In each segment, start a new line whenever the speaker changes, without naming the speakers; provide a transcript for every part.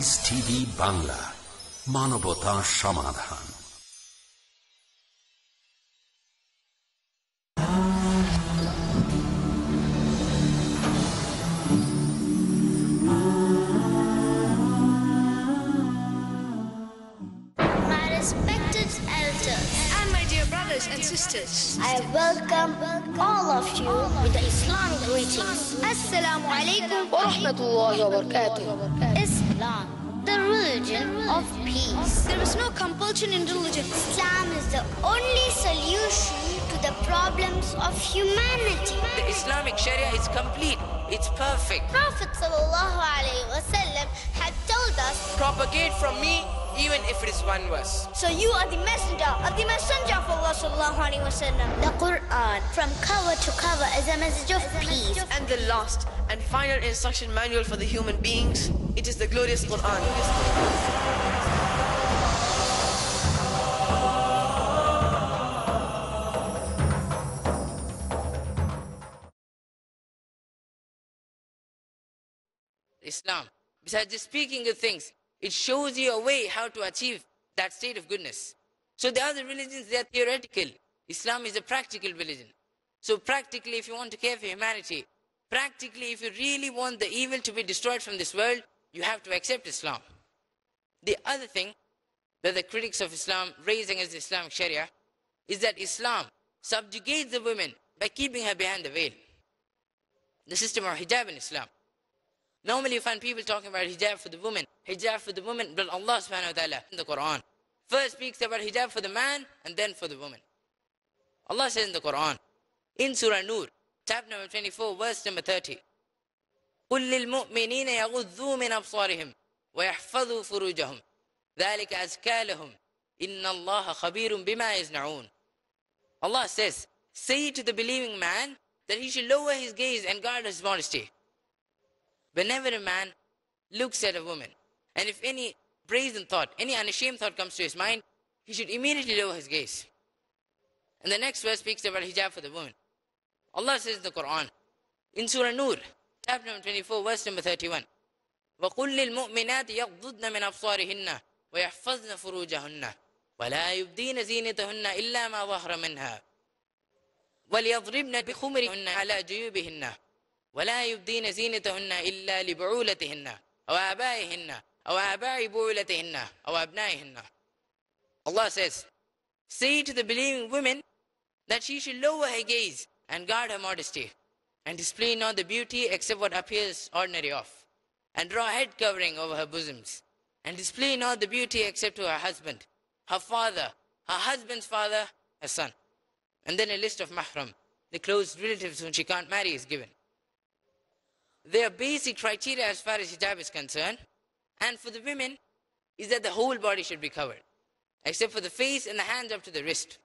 Piece TV Bangla মানবতা সমাধান
and sisters. I welcome all of you with the Islamic greetings. Assalamu alaikum wa rahmatullahi wa barakatuh. only solution to the problems of humanity. The Islamic Sharia is complete. It's perfect. Prophet wasallam had told us, Propagate from me even if it is one verse. So you are the messenger of the messenger of Allah sallallahu The Quran, from cover to cover, is a message of peace. Message of and the last
and final instruction manual for the human beings, it is the glorious Quran.
Islam. Besides just speaking of things, it shows you a way how to achieve that state of goodness. So the other religions, they are theoretical. Islam is a practical religion. So practically, if you want to care for humanity, practically, if you really want the evil to be destroyed from this world, you have to accept Islam. The other thing that the critics of Islam raise against Islamic Sharia is that Islam subjugates the women by keeping her behind the veil. The system of hijab in Islam. Normally you find people talking about hijab for the woman, hijab for the woman, but Allah subhanahu wa ta'ala in the Quran first speaks about hijab for the man and then for the woman. Allah says in the Quran, in Surah Nur, chapter number 24, verse number 30, قل للمؤمنين يغضوا من أبصارهم ويحفظوا فروجهم ذلك أزكى لهم إن الله خبير بما يصنعون Allah says, say to the believing man that he should lower his gaze and guard his modesty. Whenever a man looks at a woman, and if any brazen thought, any unashamed thought comes to his mind, he should immediately lower his gaze. And the next verse speaks about hijab for the woman. Allah says in the Quran, in Surah Nur, chapter number 24, verse number 31, وَقُلْ لِلْمُؤْمِنَاتِ يَغْضُضْنَ مِنْ أَبْصَارِهِنَّ وَيَحْفَظْنَ فُرُوجَهُنَّ وَلَا يُبْدِينَ زِينَتَهُنَّ إِلَّا مَا ظَهْرَ مِنْهَا وَلْيَضْرِبْنَ بِخُمُرِهِنَّ عَلَى جُيُوبِهِنَّ ولا زينتهن إلا لبعولتهن أو آبائهن أو آباء بعولتهن أو أبنائهن Allah says, say to the believing women that she should lower her gaze and guard her modesty and display not the beauty except what appears ordinary off and draw a head covering over her bosoms and display not the beauty except to her husband, her father, her husband's father, her son. And then a list of mahram, the close relatives whom she can't marry is given. Their basic criteria as far as hijab is concerned, and for the women, is that the whole body should be covered, except for the face and the hands up to the wrist.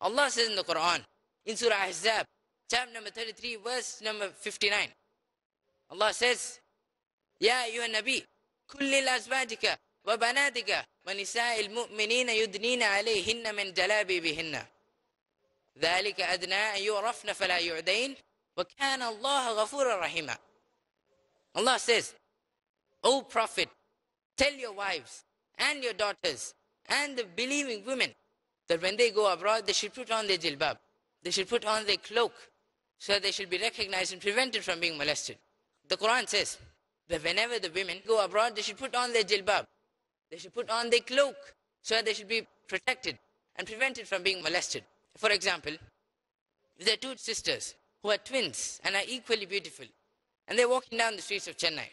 Allah says in the Quran, in Surah Ahzab, chapter number 33, verse number 59, Allah says, يا أيها النبي كل لأزواجك وبناتك ونساء المؤمنين يدنين عليهن من جلابيبهن ذلك أدنى أن يعرفن فلا يعدين وكان الله غفورا رحيما Allah says, O Prophet, tell your wives and your daughters and the believing women that when they go abroad, they should put on their jilbab. They should put on their cloak so they should be recognized and prevented from being molested. The Quran says that whenever the women go abroad, they should put on their jilbab. They should put on their cloak so they should be protected and prevented from being molested. For example, there are two sisters who are twins and are equally beautiful, and they're walking down the streets of Chennai.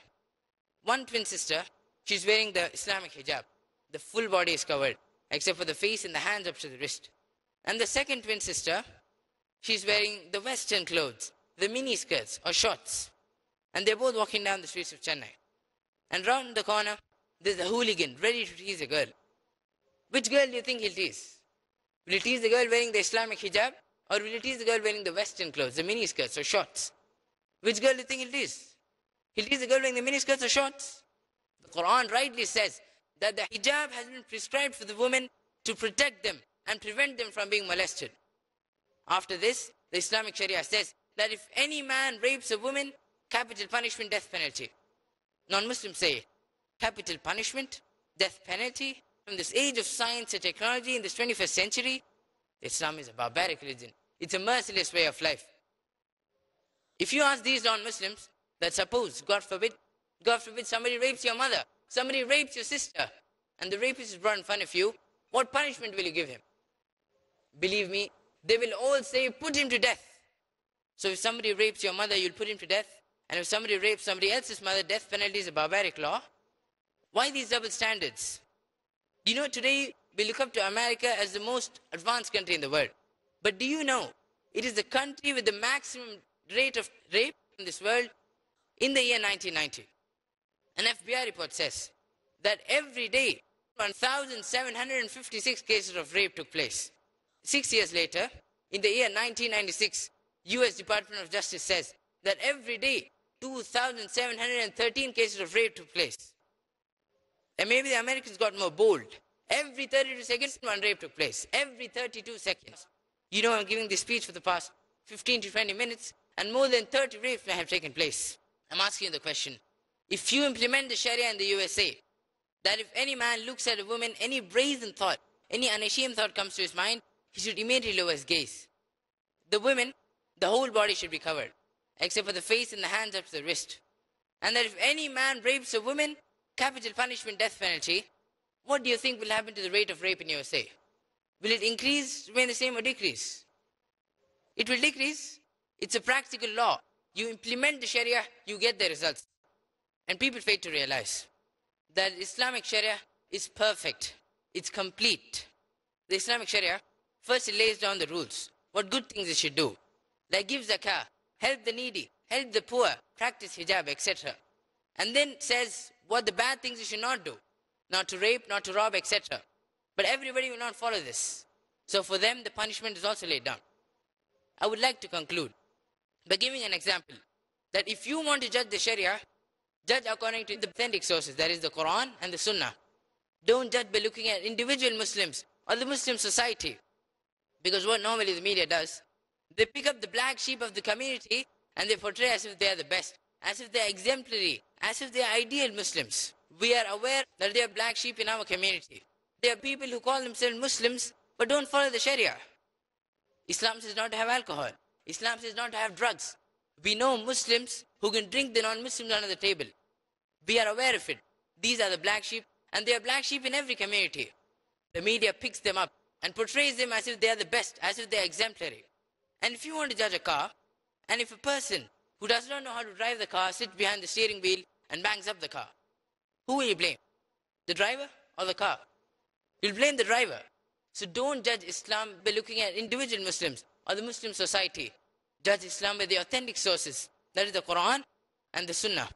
One twin sister, she's wearing the Islamic hijab. The full body is covered, except for the face and the hands up to the wrist. And the second twin sister, she's wearing the Western clothes, the mini skirts or shorts. And they're both walking down the streets of Chennai. And round the corner, there's a hooligan ready to tease a girl. Which girl do you think he'll tease? Will he tease the girl wearing the Islamic hijab? Or will he tease the girl wearing the Western clothes, the mini skirts or shorts? Which girl do you think it is? It is the girl wearing the miniskirts or shorts. The Quran rightly says that the hijab has been prescribed for the women to protect them and prevent them from being molested. After this, the Islamic Sharia says that if any man rapes a woman, capital punishment, death penalty. Non-Muslims say capital punishment, death penalty. From this age of science and technology in this 21st century, Islam is a barbaric religion. It's a merciless way of life. If you ask these non-Muslims that suppose, God forbid, God forbid somebody rapes your mother, somebody rapes your sister, and the rapist is brought in front of you, what punishment will you give him? Believe me, they will all say, put him to death. So if somebody rapes your mother, you'll put him to death. And if somebody rapes somebody else's mother, death penalty is a barbaric law. Why these double standards? You know, today we look up to America as the most advanced country in the world. But do you know, it is the country with the maximum rate of rape in this world in the year 1990. An FBI report says that every day 1,756 cases of rape took place. Six years later, in the year 1996, US Department of Justice says that every day 2,713 cases of rape took place. And maybe the Americans got more bold. Every 32 seconds, one rape took place. Every 32 seconds. You know, I'm giving this speech for the past 15 to 20 minutes. And more than 30 rapes may have taken place. I'm asking you the question. If you implement the Sharia in the USA, that if any man looks at a woman, any brazen thought, any unashamed thought comes to his mind, he should immediately lower his gaze. The women, the whole body should be covered, except for the face and the hands up to the wrist. And that if any man rapes a woman, capital punishment, death penalty. What do you think will happen to the rate of rape in USA? Will it increase, remain the same, or decrease? It will decrease it's a practical law. You implement the Sharia, you get the results. And people fail to realize that Islamic Sharia is perfect. It's complete. The Islamic Sharia, first it lays down the rules. What good things it should do. Like give zakah, help the needy, help the poor, practice hijab, etc. And then says what the bad things you should not do. Not to rape, not to rob, etc. But everybody will not follow this. So for them, the punishment is also laid down. I would like to conclude by giving an example that if you want to judge the Sharia, judge according to the authentic sources, that is the Quran and the Sunnah. Don't judge by looking at individual Muslims or the Muslim society. Because what normally the media does, they pick up the black sheep of the community and they portray as if they are the best, as if they are exemplary, as if they are ideal Muslims. We are aware that there are black sheep in our community. There are people who call themselves Muslims but don't follow the Sharia. Islam says not to have alcohol. Islam says not to have drugs. We know Muslims who can drink the non-Muslims under the table. We are aware of it. These are the black sheep and they are black sheep in every community. The media picks them up and portrays them as if they are the best, as if they are exemplary. And if you want to judge a car, and if a person who does not know how to drive the car sits behind the steering wheel and bangs up the car, who will you blame? The driver or the car? You'll blame the driver. So don't judge Islam by looking at individual Muslims or the Muslim society judge Islam by the authentic sources. That is the Quran and the Sunnah.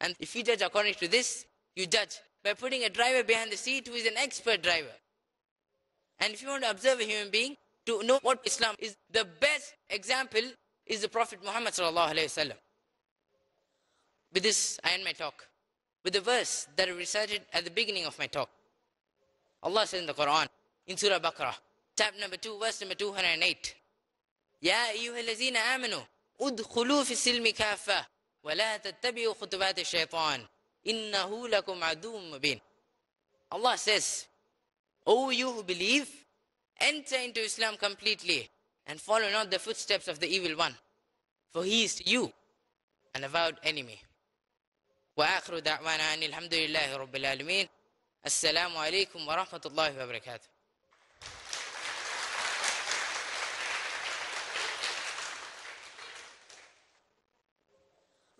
And if you judge according to this, you judge by putting a driver behind the seat who is an expert driver. And if you want to observe a human being, to know what Islam is, the best example is the Prophet Muhammad sallallahu alayhi wasallam. With this, I end my talk. With the verse that I recited at the beginning of my talk. Allah says in the Quran, in Surah Baqarah, chapter number 2, verse number 208. يا أيها الذين آمنوا ادخلوا في السلم كافة ولا تتبعوا خطبات الشيطان إنه لكم عدو مبين Allah says O oh, you who believe enter into Islam completely and follow not the footsteps of the evil one for he is you an avowed enemy وآخر دعوانا أن الحمد لله رب العالمين السلام عليكم ورحمة الله وبركاته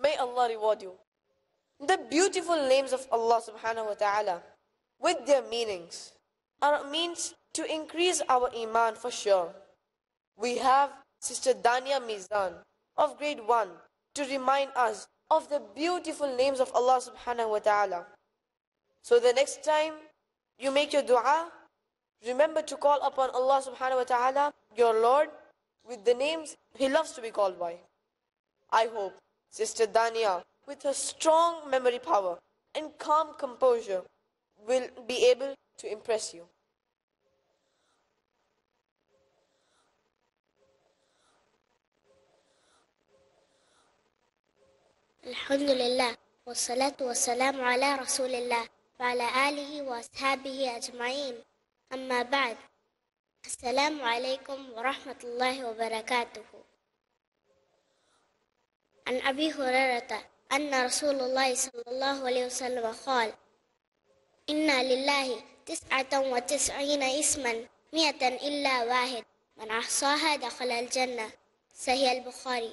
May Allah reward you. The beautiful names of Allah subhanahu wa ta'ala with their meanings are means to increase our iman for sure. We have Sister Dania Mizan of grade 1 to remind us of the beautiful names of Allah subhanahu wa ta'ala. So the next time you make your dua, remember to call upon Allah subhanahu wa ta'ala, your Lord, with the names He loves to be called by. I hope Sister Dania, with her strong memory power and calm composure, will be able to impress you.
الحمد لله والصلاة والسلام على رسول الله وعلى آله وأصحابه أجمعين أما بعد السلام عليكم ورحمة الله وبركاته عن أبي هريرة أن رسول الله صلى الله عليه وسلم قال إنا لله تسعة وتسعين اسما مئة إلا واحد من أحصاها دخل الجنة سهي البخاري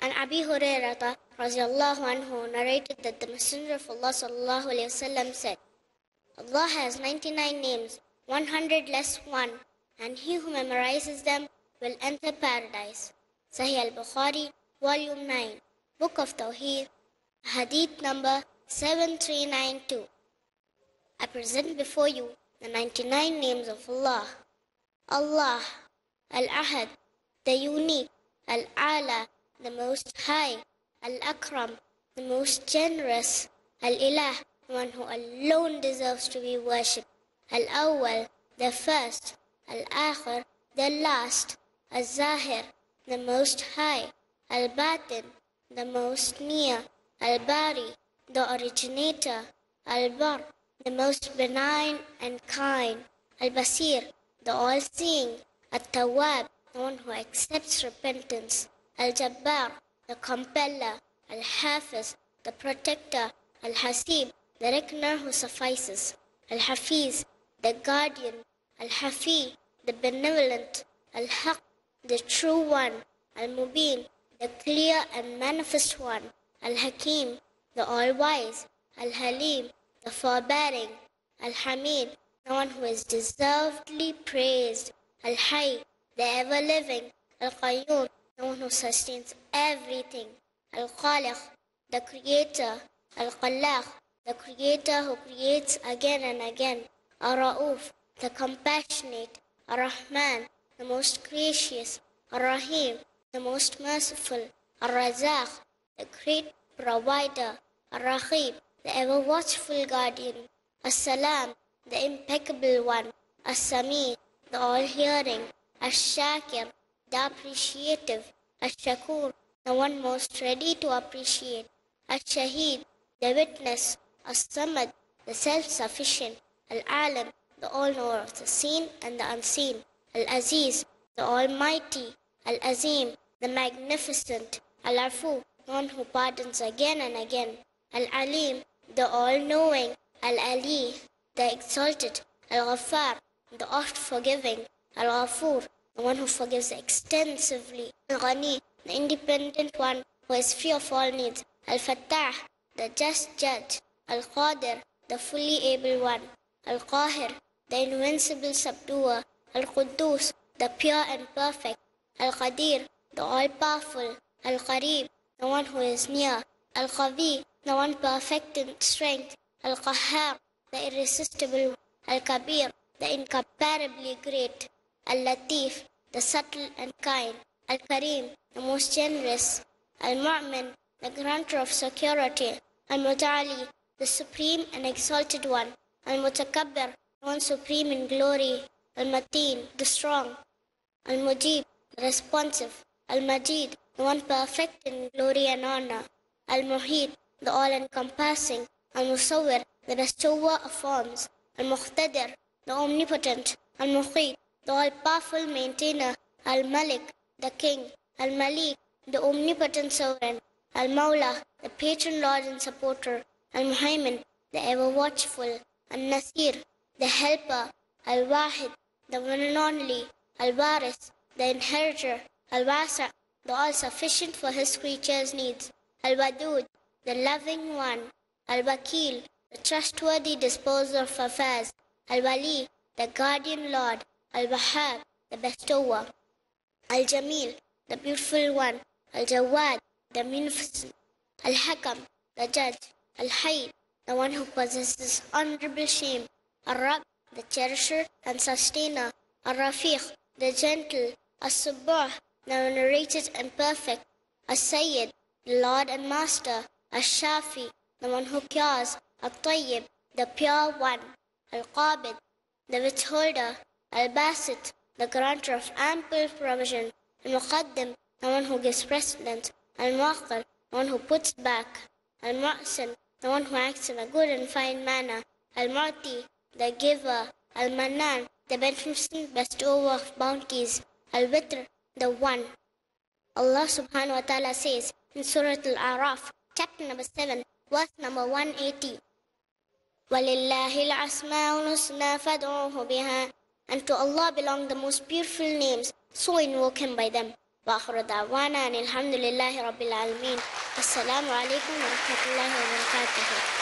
عن أبي هريرة رضي الله عنه narrated that the messenger of Allah صلى الله عليه وسلم said Allah has 99 names 100 less one and he who memorizes them will enter paradise sahih البخاري Volume 9, Book of Tawheed, Hadith number 7392. I present before you the 99 names of Allah. Allah, Al-Ahad, the unique, Al-Ala, the most high, Al-Akram, the most generous, Al-Ilah, the one who alone deserves to be worshipped, Al-Awwal, the first, Al-Akhir, the last, Al-Zahir, the most high, Al-Batin, the most near, Al-Bari, the originator, Al-Bar, the most benign and kind, Al-Basir, the all-seeing, At-Tawwab, the one who accepts repentance, Al-Jabbar, the compeller, Al-Hafiz, the protector, Al-Hasib, the reckoner who suffices, Al-Hafiz, the guardian, Al-Hafi, the benevolent, Al-Haq, the true one, Al-Mubin, the clear and manifest one, Al Hakim, the all wise, Al Halim, the forbearing, Al Hamid, the one who is deservedly praised, Al Hayy, the ever living, Al Qayyum, the one who sustains everything, Al Khaliq, the creator, Al Qallaq, the creator who creates again and again, Al Rauf, the compassionate, Ar Rahman, the most gracious, Ar Rahim, the most merciful, ar razak the great provider, Ar-Rahib, the ever watchful guardian, As-Salam, the impeccable one, As-Sami, the all-hearing, As-Shakir, the appreciative, as shakur the one most ready to appreciate, as shaheed the witness, As-Samad, the self-sufficient, Al-Alam, the all-knower of the seen and the unseen, Al-Aziz, the almighty, Al-Azim, the magnificent, Al Afu, one who pardons again and again, Al Alim, the all knowing, Al Ali, the exalted, Al Ghaffar, the oft forgiving, Al Ghafur, the one who forgives extensively, Al Ghani, the independent one who is free of all needs, Al Fattah, the just judge, Al Qadir, the fully able one, Al Qahir, the invincible subduer, Al Quddus, the pure and perfect, Al Qadir, the all-powerful, Al-Qareeb, the one who is near, Al-Qawi, the one perfect in strength, Al-Qahhar, the irresistible, Al-Kabir, the incomparably great, Al-Latif, the subtle and kind, Al-Kareem, the most generous, Al-Mu'min, the grantor of security, al mutali the supreme and exalted one, Al-Mutakabbir, one supreme in glory, Al-Mateen, the strong, Al-Mujib, the responsive, Al-Majid, the one perfect in glory and honor, al Mohid, the all-encompassing, Al-Musawwir, the bestower of forms, Al-Muqtadir, the omnipotent, Al-Muqit, the all-powerful maintainer, Al-Malik, the king, Al-Malik, the omnipotent sovereign, Al-Mawla, the patron lord and supporter, Al-Muhaymin, the ever-watchful, Al-Nasir, the helper, Al-Wahid, the one and only, Al-Waris, the inheritor, Al-Wasa, the all-sufficient for his creatures' needs. Al-Wadud, the loving one. Al-Wakil, the trustworthy disposer of affairs. Al-Wali, the guardian lord. Al-Wahhab, the bestower. Al-Jamil, the beautiful one. Al-Jawad, the munificent. Al-Hakam, the judge. Al-Hayy, the one who possesses honorable shame. Al-Rab, the cherisher and sustainer. Al-Rafiq, the gentle. Al subbah now narrated and perfect, as Sayyid, the Lord and Master, a Shafi, the one who cures, a Tayyib, the pure one, Al Qabid, the withholder, Al Basit, the granter of ample provision, Al Muqaddim, the one who gives precedence, Al Muaqqal, the one who puts back, Al Mu'sin, the one who acts in a good and fine manner, Al Mu'ti, the giver, Al manan the beneficent bestower of bounties, Al Witr, the One. Allah subhanahu wa ta'ala says in Surah Al-Araf, chapter number 7, verse number 180, وَلِلَّهِ الْأَسْمَاءُ الْحُسْنَى فَادْعُوهُ بِهَا And to Allah belong the most beautiful names, so invoke Him by them. وآخر دعوانا أن الحمد لله رب العالمين السلام عليكم ورحمة الله وبركاته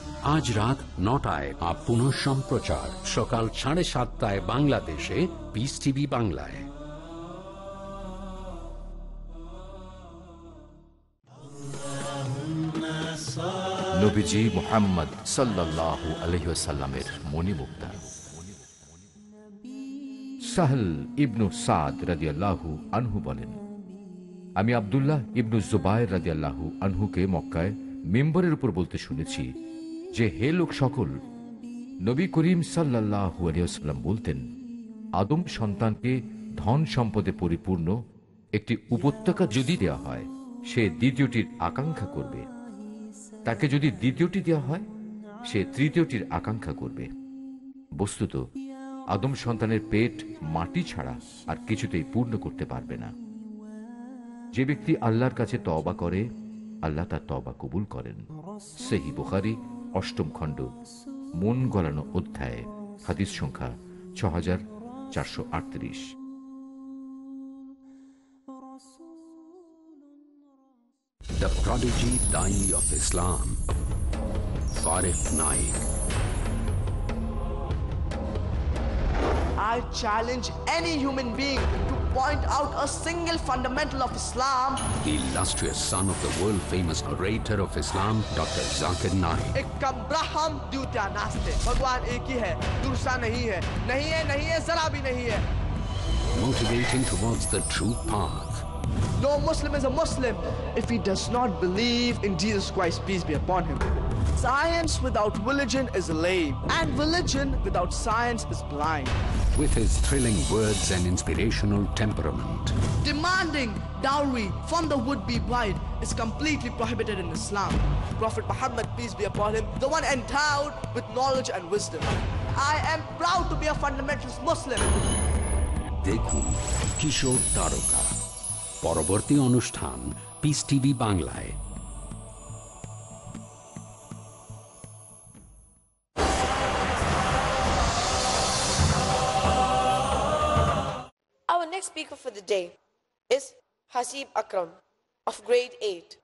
আজ রাত নটায় আর পুনঃ সম্প্রচার সকাল সাড়ে সাতটায় বাংলাদেশে piece TV বাংলায় সাদ আনহু বলেন আমি আবদুল্লাহ ইবনু জুবাই রাজিয়াল্লাহু আনহুকে মক্কায় মেম্বরের উপর বলতে শুনেছি যে হে লোক সকল নবী করিম সাল্লাহাম বলতেন আদম সন্তানকে ধন সম্পদে পরিপূর্ণ একটি উপত্যকা যদি দেয়া হয় সে দ্বিতীয়টির আকাঙ্ক্ষা করবে তাকে যদি দ্বিতীয়টি দেওয়া হয় সে তৃতীয়টির আকাঙ্ক্ষা করবে বস্তুত আদম সন্তানের পেট মাটি ছাড়া আর কিছুতেই পূর্ণ করতে পারবে না যে ব্যক্তি আল্লাহর কাছে তবা করে আল্লাহ তার তবা কবুল করেন সেহি বোখারি অষ্টম খণ্ড মন গলানো অধ্যায় হাদিস সংখ্যা ছ হাজার চারশো আটত্রিশ The Prodigy Dai of Islam Farif Naik
I
challenge any human being point out a single fundamental of Islam.
The illustrious son of the world-famous orator of Islam, Dr. Zakir Naik.
Ekam braham dutya naste. Bhagwan ek hai, dursa nahi hai. Nahi hai, nahi hai, zara bhi nahi hai.
Motivating towards the true path.
No Muslim is a Muslim if he does not believe in Jesus Christ, peace be upon him. Science without religion is lame, and religion without science is blind with his
thrilling words and inspirational temperament.
Demanding dowry from the would-be bride is completely prohibited in Islam. Prophet Muhammad, peace be upon him, the one endowed with knowledge and wisdom. I am proud to be a fundamentalist Muslim.
দেখুন কিশোর taroka পরবর্তী অনুষ্ঠান peace TV বাংলায়
for the day is Hasib Akram of grade 8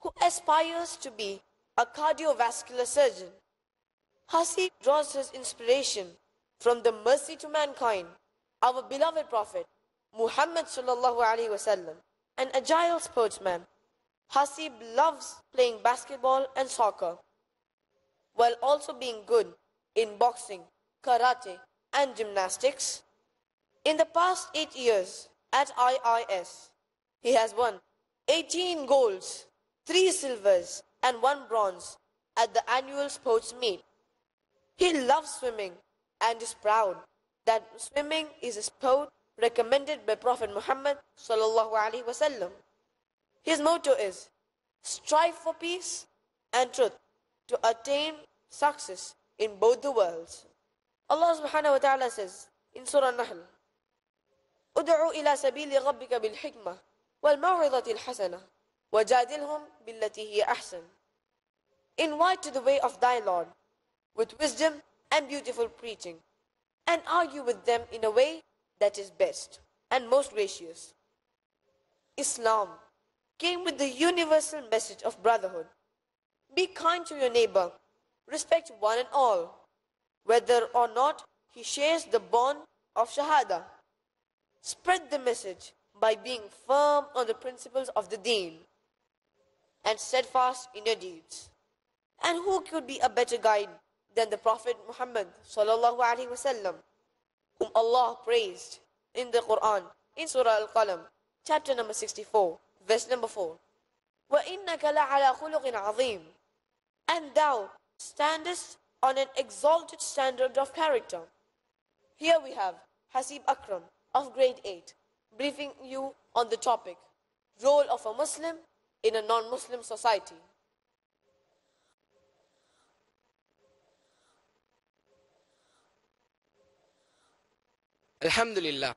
who aspires to be a cardiovascular surgeon. Hasib draws his inspiration from the mercy to mankind, our beloved Prophet Muhammad sallallahu alaihi wasallam, an agile sportsman. Hasib loves playing basketball and soccer, while also being good in boxing, karate, and gymnastics. In the past eight years, at IIS. He has won 18 golds, 3 silvers, and 1 bronze at the annual sports meet. He loves swimming and is proud that swimming is a sport recommended by Prophet Muhammad sallallahu alaihi wasallam. His motto is strive for peace and truth to attain success in both the worlds. Allah subhanahu wa ta'ala says in Surah Nahl ادعوا إلى سبيل ربك بالحكمة والموعظة الحسنة وجادلهم بالتي هي أحسن Invite to the way of thy Lord with wisdom and beautiful preaching and argue with them in a way that is best and most gracious. Islam came with the universal message of brotherhood. Be kind to your neighbor. Respect one and all, whether or not he shares the bond of Shahada spread the message by being firm on the principles of the deen and steadfast in your deeds. And who could be a better guide than the Prophet Muhammad sallallahu alaihi wasallam, whom Allah praised in the Quran in Surah Al-Qalam, chapter number 64, verse number 4. وَإِنَّكَ لَعَلَى خُلُقٍ عَظِيمٍ And thou standest on an exalted standard of character. Here we have Hasib Akram, of grade 8, briefing you on the topic Role of a Muslim in a non Muslim society.
الحمد لله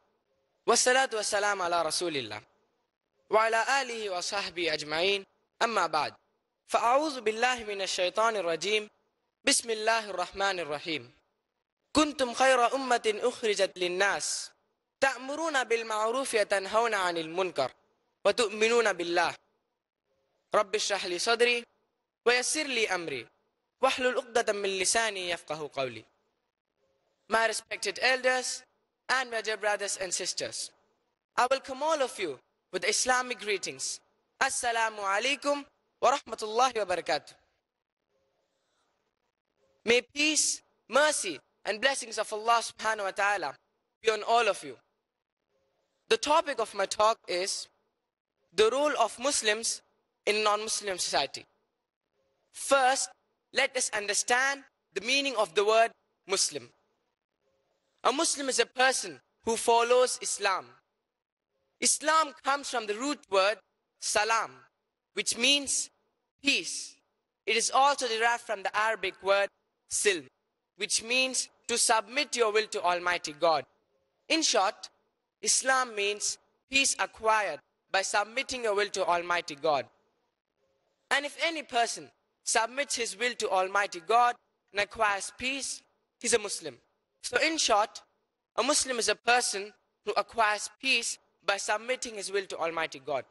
والصلاة والسلام على رسول الله وعلى آله وصحبه أجمعين أما بعد فأعوذ بالله من الشيطان الرجيم بسم الله الرحمن الرحيم كنتم خير أمة أخرجت للناس تأمرون بالمعروف وتنهون عن المنكر وتؤمنون بالله رب اشرح لي صدري ويسر لي أمري واحلل عقدة من لساني يفقه قولي My respected elders and major brothers and sisters I welcome all of you with Islamic greetings السلام عليكم ورحمة الله وبركاته May peace, mercy and blessings of Allah subhanahu wa ta'ala be on all of you. The topic of my talk is the role of Muslims in non-Muslim society. First, let us understand the meaning of the word Muslim. A Muslim is a person who follows Islam. Islam comes from the root word salam, which means peace. It is also derived from the Arabic word silm, which means to submit your will to Almighty God. In short, Islam means peace acquired by submitting your will to Almighty God. And if any person submits his will to Almighty God and acquires peace, he's a Muslim. So, in short, a Muslim is a person who acquires peace by submitting his will to Almighty God.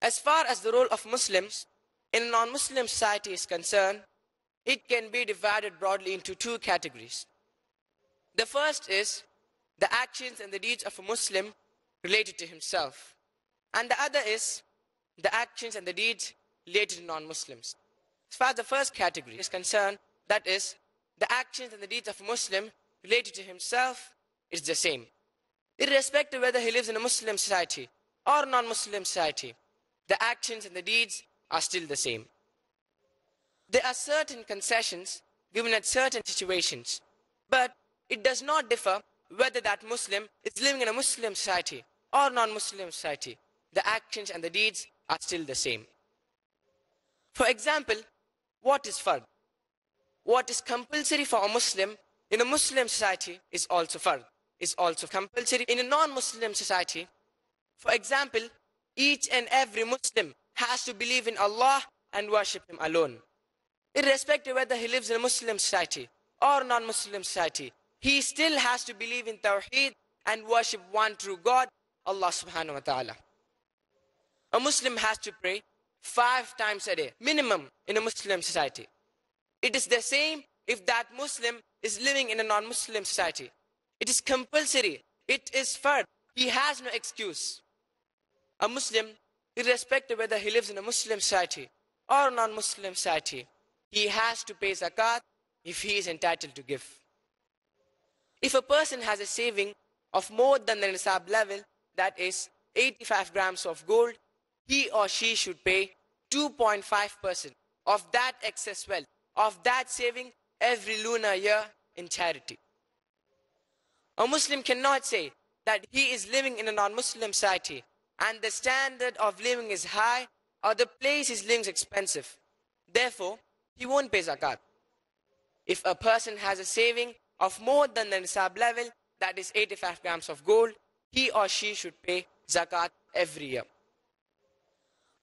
As far as the role of Muslims in a non Muslim society is concerned, it can be divided broadly into two categories. The first is the actions and the deeds of a Muslim related to himself. And the other is the actions and the deeds related to non-Muslims. As far as the first category is concerned, that is, the actions and the deeds of a Muslim related to himself is the same. Irrespective whether he lives in a Muslim society or non-Muslim society, the actions and the deeds are still the same. There are certain concessions given at certain situations, but it does not differ whether that Muslim is living in a Muslim society or non-Muslim society, the actions and the deeds are still the same. For example, what is fard? What is compulsory for a Muslim in a Muslim society is also fard, is also compulsory in a non-Muslim society. For example, each and every Muslim has to believe in Allah and worship Him alone. Irrespective whether he lives in a Muslim society or non-Muslim society, he still has to believe in Tawheed and worship one true God, Allah subhanahu wa ta'ala. A Muslim has to pray five times a day, minimum in a Muslim society. It is the same if that Muslim is living in a non-Muslim society. It is compulsory. It is fard. He has no excuse. A Muslim, irrespective whether he lives in a Muslim society or a non-Muslim society, he has to pay zakat if he is entitled to give. If a person has a saving of more than the nisab level, that is 85 grams of gold, he or she should pay 2.5% of that excess wealth, of that saving every lunar year in charity. A Muslim cannot say that he is living in a non-Muslim society and the standard of living is high or the place is living is expensive. Therefore, he won't pay zakat. If a person has a saving of more than the nisab level, that is 85 grams of gold, he or she should pay zakat every year.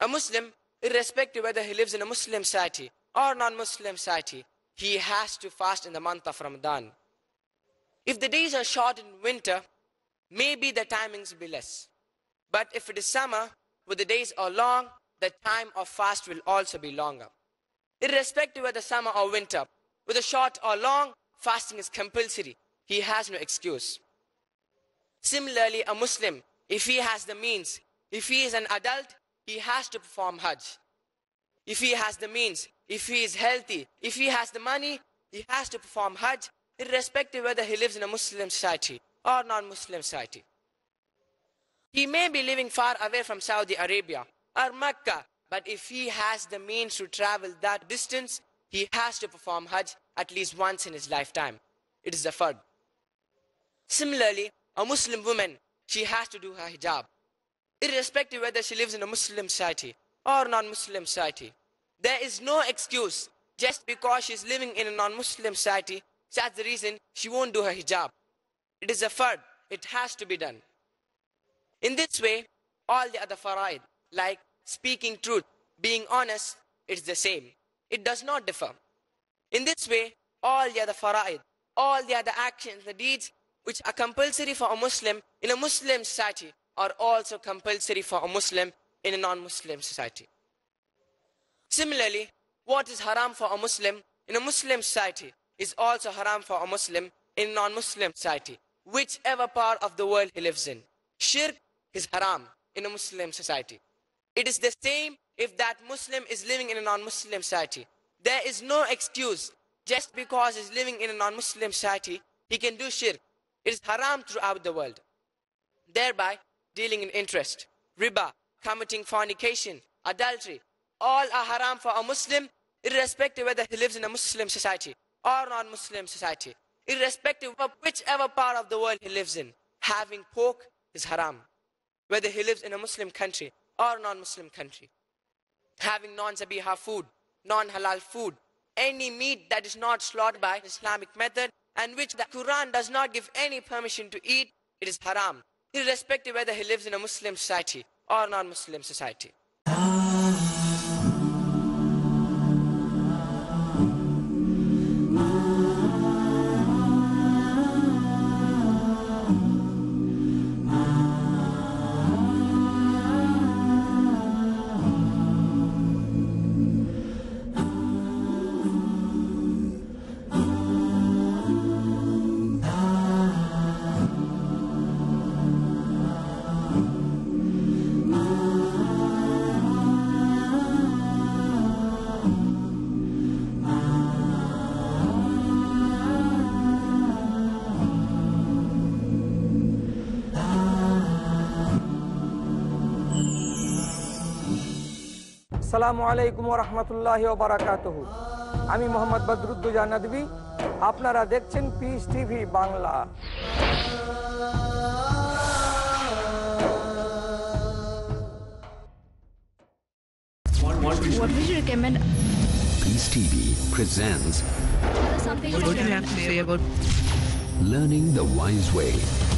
A Muslim, irrespective whether he lives in a Muslim society or non-Muslim society, he has to fast in the month of Ramadan. If the days are short in winter, maybe the timings will be less. But if it is summer, where the days are long, the time of fast will also be longer. Irrespective whether summer or winter, whether short or long, fasting is compulsory. He has no excuse. Similarly, a Muslim, if he has the means, if he is an adult, he has to perform Hajj. If he has the means, if he is healthy, if he has the money, he has to perform Hajj, irrespective whether he lives in a Muslim society or non-Muslim society. He may be living far away from Saudi Arabia or Mecca, but if he has the means to travel that distance, he has to perform Hajj at least once in his lifetime. It is a fard. Similarly, a Muslim woman, she has to do her hijab, irrespective whether she lives in a Muslim society or non-Muslim society. There is no excuse just because she's living in a non-Muslim society, that's the reason she won't do her hijab. It is a fard. It has to be done. In this way, all the other fara'id, like speaking truth, being honest, it's the same. It does not differ. In this way, all the other fara'id, all the other actions, the deeds which are compulsory for a Muslim in a Muslim society are also compulsory for a Muslim in a non-Muslim society. Similarly, what is haram for a Muslim in a Muslim society is also haram for a Muslim in a non-Muslim society, whichever part of the world he lives in. Shirk is haram in a Muslim society. It is the same if that Muslim is living in a non-Muslim society. There is no excuse. Just because he's living in a non-Muslim society, he can do shirk. It is haram throughout the world. Thereby, dealing in interest, riba, committing fornication, adultery, all are haram for a Muslim, irrespective whether he lives in a Muslim society or non-Muslim society, irrespective of whichever part of the world he lives in. Having pork is haram, whether he lives in a Muslim country or non-Muslim country. Having non-zabiha food non-halal food. Any meat that is not slaughtered by Islamic method and which the Quran does not give any permission to eat, it is haram, irrespective whether he lives in a Muslim society or non-Muslim society. আসসালামু আলাইকুম রহমতুল্লাহ বারাকাত আমি মোহাম্মদ বদরুদ্দুজা নদী আপনারা দেখছেন peace TV Bangla
What would you recommend?
Peace TV presents.
What do you have
to say about
learning the wise way?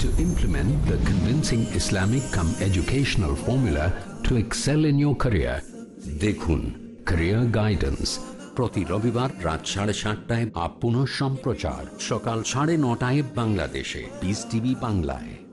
to implement the convincing Islamic come educational formula to excel in your career. দেখুন Career Guidance প্রতি রবিবার রাত সাড়ে সাতটায় up সম্প্রচার সকাল সাড়ে নটায় বাংলাদেশে বিস টিভি বাংলায়